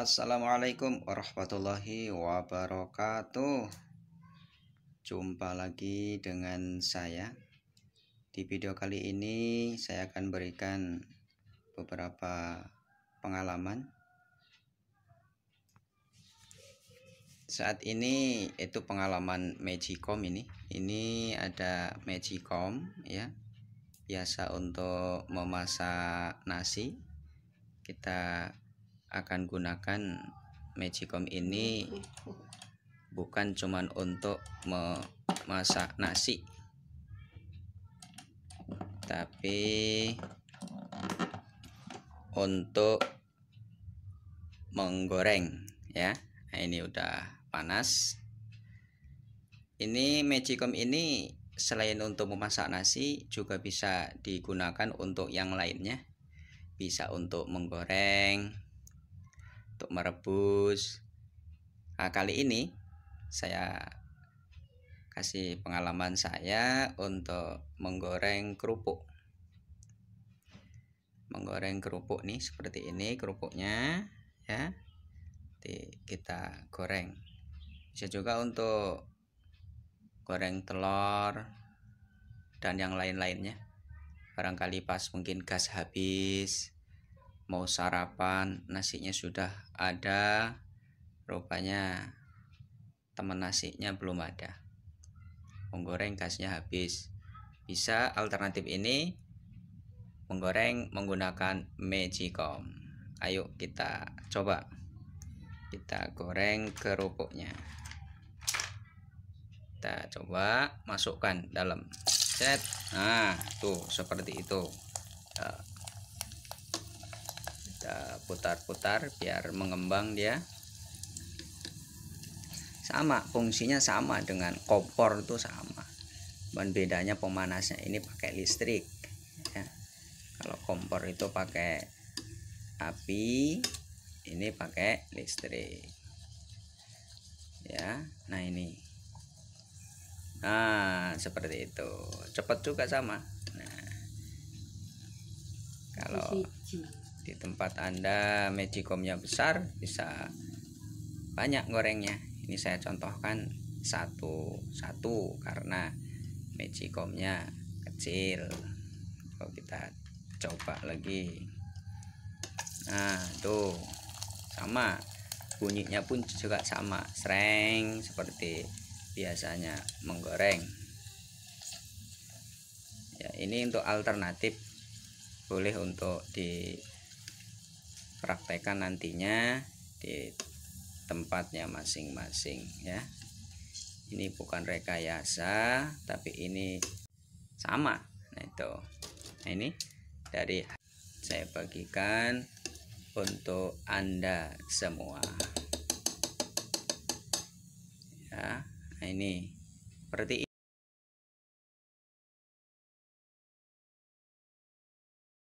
Assalamualaikum warahmatullahi wabarakatuh Jumpa lagi dengan saya Di video kali ini saya akan berikan beberapa pengalaman Saat ini itu pengalaman Magicom ini Ini ada Magicom ya Biasa untuk memasak nasi Kita akan gunakan magicom ini bukan cuman untuk memasak nasi tapi untuk menggoreng ya nah, ini udah panas ini magicom ini selain untuk memasak nasi juga bisa digunakan untuk yang lainnya bisa untuk menggoreng untuk merebus nah, kali ini saya kasih pengalaman saya untuk menggoreng kerupuk menggoreng kerupuk nih seperti ini kerupuknya ya nanti kita goreng bisa juga untuk goreng telur dan yang lain-lainnya barangkali pas mungkin gas habis mau sarapan nasinya sudah ada rupanya teman nasinya belum ada menggoreng gasnya habis bisa alternatif ini menggoreng menggunakan magicom ayo kita coba kita goreng kerupuknya kita coba masukkan dalam set nah tuh seperti itu eh, putar-putar biar mengembang dia sama fungsinya sama dengan kompor itu sama dan bedanya pemanasnya ini pakai listrik ya. kalau kompor itu pakai api ini pakai listrik ya nah ini nah seperti itu cepat juga sama nah kalau di tempat anda magicomnya besar bisa banyak gorengnya ini saya contohkan satu satu karena magicomnya kecil kalau kita coba lagi nah tuh sama bunyinya pun juga sama sereng seperti biasanya menggoreng ya ini untuk alternatif boleh untuk di praktekan nantinya di tempatnya masing-masing ya ini bukan rekayasa tapi ini sama nah itu nah ini dari saya bagikan untuk anda semua ya nah ini seperti ini